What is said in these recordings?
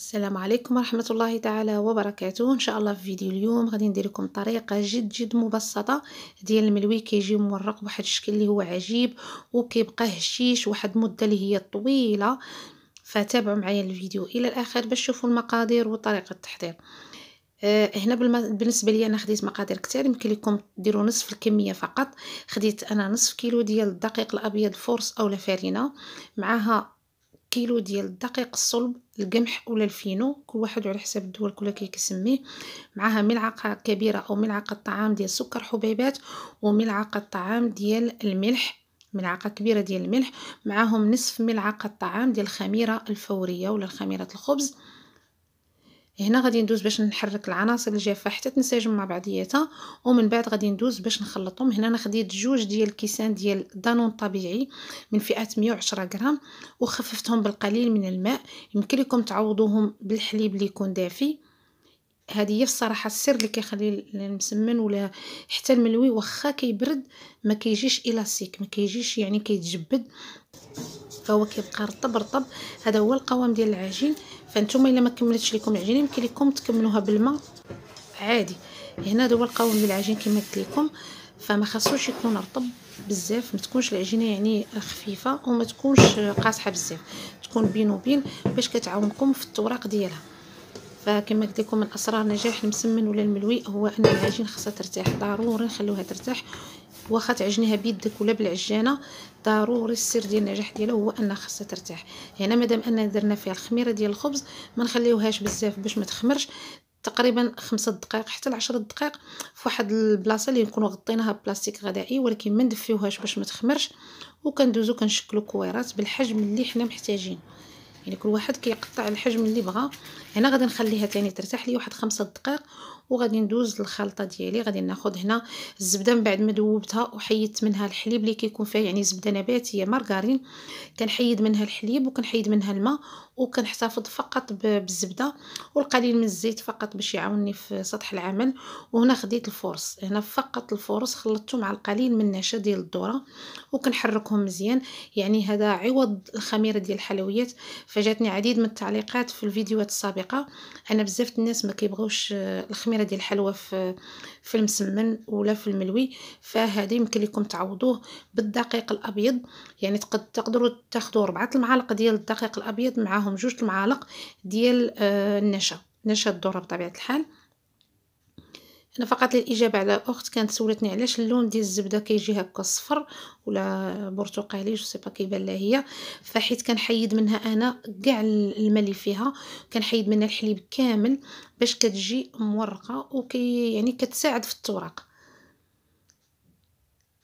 السلام عليكم ورحمة الله تعالى وبركاته إن شاء الله في فيديو اليوم غادي ندير لكم طريقة جد جد مبسطة ديال الملوي كيجي مورق بواحد الشكل اللي هو عجيب وكيبقى هشيش واحد المدة اللي هي طويلة فتابعوا معايا الفيديو إلى الآخر باش تشوفوا المقادير وطريقة التحضير آه، هنا بالنسبه لي انا خديت مقادير كتير يمكن لكم ديروا نصف الكميه فقط خديت انا نصف كيلو ديال الدقيق الابيض فورس اولا فارينه معها كيلو ديال الدقيق الصلب القمح ولا الفينو كل واحد على حساب الدول كي كيسميه معها ملعقه كبيره او ملعقه طعام ديال سكر حبيبات وملعقه طعام ديال الملح ملعقه كبيره ديال الملح معاهم نصف ملعقه طعام ديال الخميره الفوريه ولا خميره الخبز هنا غادي ندوز باش نحرك العناصر الجافه حتى تنسجم مع بعضياتها ومن بعد غادي ندوز باش نخلطهم هنا انا خديت جوج ديال الكيسان ديال دانون طبيعي من فئه 110 غرام وخففتهم بالقليل من الماء يمكن لكم تعوضوهم بالحليب اللي يكون دافي هذه هي الصراحه السر اللي كيخلي المسمن ولا حتى الملوي واخا كيبرد ما كيجيش الاستيك ما كيجيش يعني كيتجبد فهو كيبقى رطب رطب هذا هو القوام ديال العجين فانتم الا ما كملتش لكم العجينه يمكن لكم تكملوها بالماء عادي هنا هذا هو القوام ديال العجين كما قلت لكم فما خاصوش يكون رطب بزاف ما تكونش العجينه يعني خفيفه وما تكونش قاصحه بزاف تكون بين وبين باش كتعاونكم في التوراق ديالها فكما قلت لكم من اسرار نجاح المسمن ولا الملوي هو ان العجين خاصها ترتاح ضروري نخلوها ترتاح واخا تعجنيها بيدك ولا بالعجانه ضروري السر ديال النجاح ديالها هو انها خاصها ترتاح هنا مادام ان درنا فيها الخميره ديال الخبز ما نخليوهاش بزاف باش ما تخمرش تقريبا خمسة دقائق حتى العشرة دقائق في واحد البلاصه اللي نكونوا غطيناها ببلاستيك غذائي ولكن ما ندفيوهاش باش ما تخمرش وكندوزو كنشكلو كويرات بالحجم اللي حنا محتاجين يعني كل واحد كيقطع الحجم اللي بغى هنا غادي نخليها تاني ترتاح لي واحد خمسة دقائق وغادي ندوز للخلطه ديالي غادي ناخد هنا الزبده من بعد ما ذوبتها وحيدت منها الحليب اللي كيكون فيها يعني زبده نباتيه مارغرين كنحيد منها الحليب وكنحيد منها الماء وكنحتفظ فقط بالزبده والقليل من الزيت فقط باش يعاوني في سطح العمل وهنا خديت الفرص هنا فقط الفرص خلطته مع القليل من النشا ديال الذره وكنحركهم مزيان يعني هذا عوض الخميره ديال الحلويات فجاتني عديد من التعليقات في الفيديوهات السابقه السابقه انا بزاف الناس ما كيبغوش آه، الخميره ديال الحلوى في آه، في المسمن ولا في الملوي فهذه يمكن لكم تعوضوه بالدقيق الابيض يعني تقدروا تاخذوا ربعه المعالق ديال الدقيق الابيض معاهم جوج المعالق ديال آه، النشا نشا الذره بطبيعه الحال انا فقط للاجابه على اخت كانت سولتني علاش اللون ديال الزبده كيجي هكا صفر ولا برتقالي جو سي با كيبان لها هي فحيت كنحيد منها انا كاع الماء اللي فيها كنحيد منها الحليب كامل باش كتجي مورقه وكي يعني كتساعد في التوراق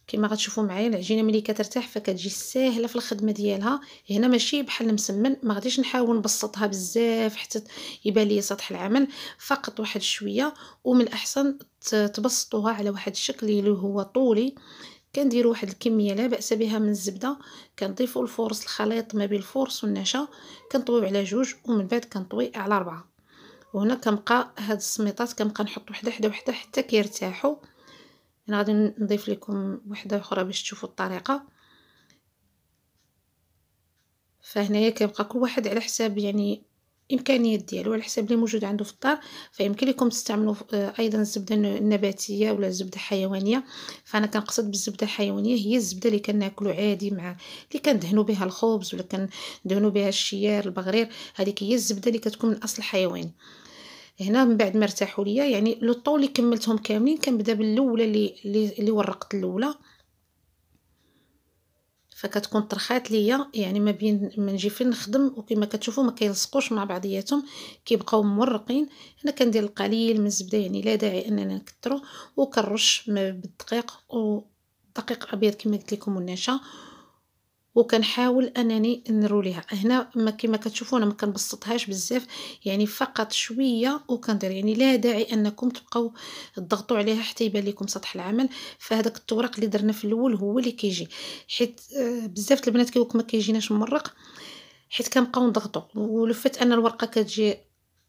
كما غتشوفوا معايا العجينه ملي كترتاح فكتجي ساهله في الخدمه ديالها هنا ماشي بحال المسمن ما غاديش نحاول نبسطها بزاف حتى يبان لي سطح العمل فقط واحد شويه ومن الاحسن تبسطوها على واحد الشكل اللي هو طولي كنديروا واحد الكميه لا باس بها من الزبده كنضيفوا الفورص الخليط ما بين الفورص والنشا كنطويو على جوج ومن بعد كنطوي على اربعه وهنا كنبقى هاد السميطات كنبقى نحط وحده حدا وحده حتى كيرتاحوا انا غادي نضيف لكم وحده اخرى باش تشوفوا الطريقه فهنايا كيبقى كل واحد على حساب يعني الامكانيات ديالو على حساب اللي موجود عنده في الدار فيمكن لكم تستعملوا آه، ايضا الزبده النباتيه ولا الزبده الحيوانيه فانا كنقصد بالزبده الحيوانيه هي الزبده اللي كناكلو عادي مع اللي كندهنوا بها الخبز ولا كندهنوا بها الشيار البغرير هذيك هي الزبده اللي كتكون من اصل حيواني هنا من بعد ما ارتاحوا ليا يعني لو طو اللي كملتهم كاملين كنبدا بالاولى اللي اللي ورقت الاولى فكتكون طرخات ليا يعني ما بين ما نجي فين نخدم وكما كتشوفوا ما كيلصقوش مع بعضياتهم كيبقاو مورقين هنا كندير القليل من الزبده يعني لا داعي اننا نكثروا وكنرش بالدقيق والدقيق ابيض كما قلت لكم والنشا وكنحاول انني ليها هنا ما كما كتشوفوا انا ما كنبسطهاش بزاف يعني فقط شويه وكندير يعني لا داعي انكم تبقاو تضغطوا عليها حتى يبان لكم سطح العمل فهداك التورق اللي درنا في الاول هو اللي كيجي حيت آه، بزاف البنات كيقولك ما كيجيناش ممرق حيت كنبقاو نضغطوا ولفت ان الورقه كتجي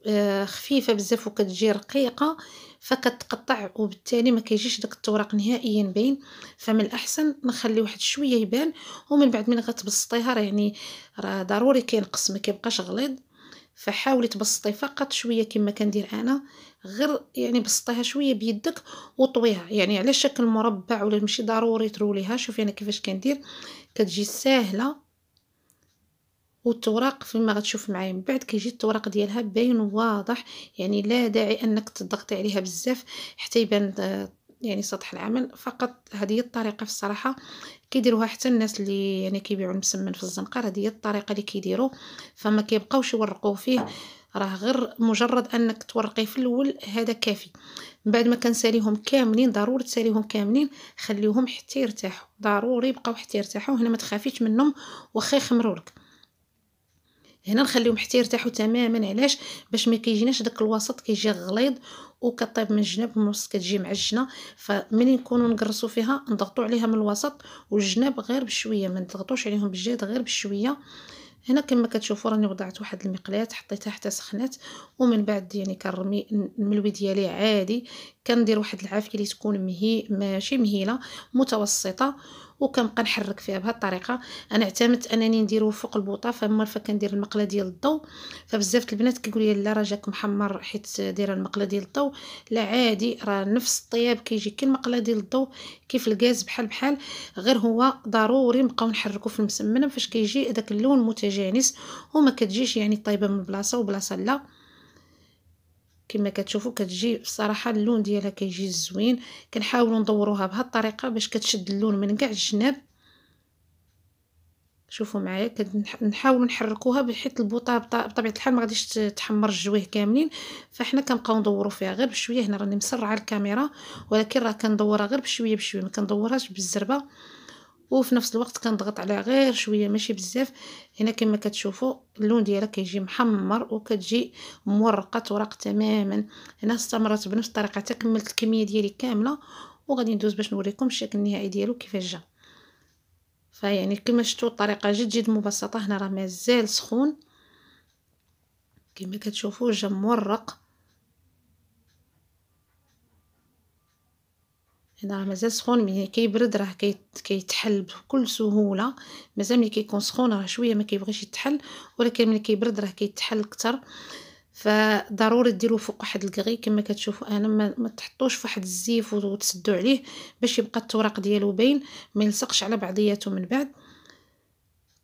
آه، خفيفه بزاف وكتجي رقيقه فكتقطع وبالتالي ما كيجيش داك التوراق نهائيا باين فمن الاحسن نخلي واحد شويه يبان ومن بعد من غتبسطيها راه يعني راه ضروري كينقص ما كيبقاش غليظ فحاولي تبسطي فقط شويه كما كندير انا غير يعني بسطيها شويه بيدك وطويها يعني على شكل مربع ولا ماشي ضروري تروليها شوفي انا كيفاش كندير كتجي ساهله والتوراق فيما غتشوف معايا من بعد كيجي التوراق ديالها باين واضح يعني لا داعي انك تضغطي عليها بزاف حتى يبان آه، يعني سطح العمل فقط هذه هي الطريقه في الصراحه كيديروها حتى الناس اللي يعني كيبيعوا المسمن في الزنقه هذه هي الطريقه اللي كيديروا فما كيبقاوش يورقوا فيه راه غير مجرد انك تورقي في الاول هذا كافي من بعد ما كنساليهم كاملين ضروري تساليهم كاملين خليوهم حتى يرتاحوا ضروري يبقاو حتى يرتاحوا هنا ما تخافيش منهم واخا يخمروا لك هنا نخليهم حتى يرتاحوا تماما علاش باش ما كيجيناش داك الوسط كيجي غليظ وكطيب من الجناب من كتجي معجنه فملي نكونوا نقرصوا فيها نضغطوا عليها من الوسط والجناب غير بشويه ما نضغطوش عليهم بالجهد غير بشويه هنا كما كتشوفوا راني وضعت واحد المقلاة حطيتها حتى سخنات ومن بعد يعني كنرمي الملوي ديالي عادي كندير واحد العافيه اللي تكون مهي ماشي مهيله متوسطه وكنبقى نحرك فيها بهذه الطريقه انا اعتمدت انني نديرو فوق البوطه فما فكندير المقله ديال الضو فبزاف البنات كيقول لي لا راه جاك محمر حيت دايره المقله ديال الضو لا عادي راه نفس الطياب كيجي كي المقله ديال الضو كيف الغاز بحال بحال غير هو ضروري نبقاو نحركو في المسمنه فاش كيجي داك اللون متجانس وما كتجيش يعني طايبه من بلاصه وبلاصه لا كما كتشوفوا كتجي الصراحه اللون ديالها كيجي زوين كنحاولوا ندوروها بهذه الطريقه باش كتشد اللون من كاع الجناب شوفوا معايا كنحاولوا نحركوها بحيث البوطه بطبيعه الحال ما غاديش تحمر الجويه كاملين فاحنا كنبقاو ندورو فيها غير بشويه هنا راني مسرعه الكاميرا ولكن راه كندورها غير بشويه بشويه ما كندورهاش بالزربه وفي نفس الوقت كنضغط عليها غير شويه ماشي بزاف هنا كما كتشوفوا اللون ديالها كيجي محمر وكتجي مورقه تراق تماما هنا استمرت بنفس الطريقه حتى كملت الكميه ديالي كامله وغادي ندوز باش نوريكم الشكل النهائي ديالو كيفاش جا فيعني كما شفتوا الطريقه جد جد مبسطه هنا راه مازال سخون كما كتشوفوا جا مورق هنا راه مازال سخون مي كيبرد راه كيتحل بكل سهوله مازال ملي كيكون سخون راه شويه ما كيبغيش يتحل ولكن ملي كيبرد راه كيتحل اكثر فضروري ديروه فوق واحد الكغي كما كتشوفوا انا ما, ما تحطوش فواحد الزيف وتسدوا عليه باش يبقى التوراق ديالو باين ما يلصقش على بعضياته من بعد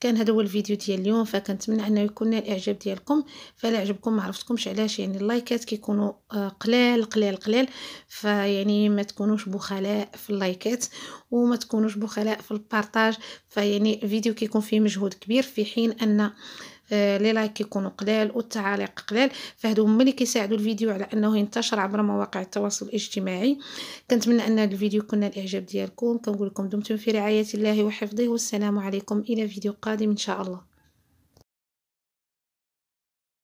كان هذا هو الفيديو ديال اليوم فكنتمنى انه يكون نال الاعجاب ديالكم فلا عجبكم ما عرفتكمش علاش يعني اللايكات كيكونوا آه، قلال قلال قلال فيعني ما تكونوش بخلاء في اللايكات وما تكونوش بخلاء في البارطاج فيعني فيديو كيكون فيه مجهود كبير في حين ان آه، لي لايك يكونوا قلال والتعاليق قلال فهادو هما اللي كيساعدوا الفيديو على انه ينتشر عبر مواقع التواصل الاجتماعي كنتمنى ان الفيديو يكون الاعجاب ديالكم كنقول لكم دمتم في رعايه الله وحفظه والسلام عليكم الى فيديو قادم ان شاء الله